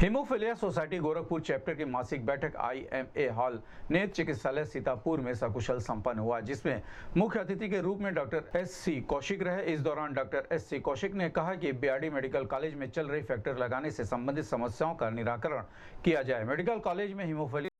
haemophilia society Gorakhpur chapter की मासिक बैठक आईएमए हॉल नेत्र चिकित्सालय सीतापुर में सकुशल संपन्न हुआ जिसमें मुख्य अतिथि के रूप में डॉक्टर एस सी कौशिक रहे इस दौरान डॉक्टर एस सी कौशिक ने कहा कि बीआरडी मेडिकल कॉलेज में चल रही फैक्टर लगाने से संबंधित समस्याओं का निराकरण किया जाए मेडिकल कॉलेज में हिमोफिलिया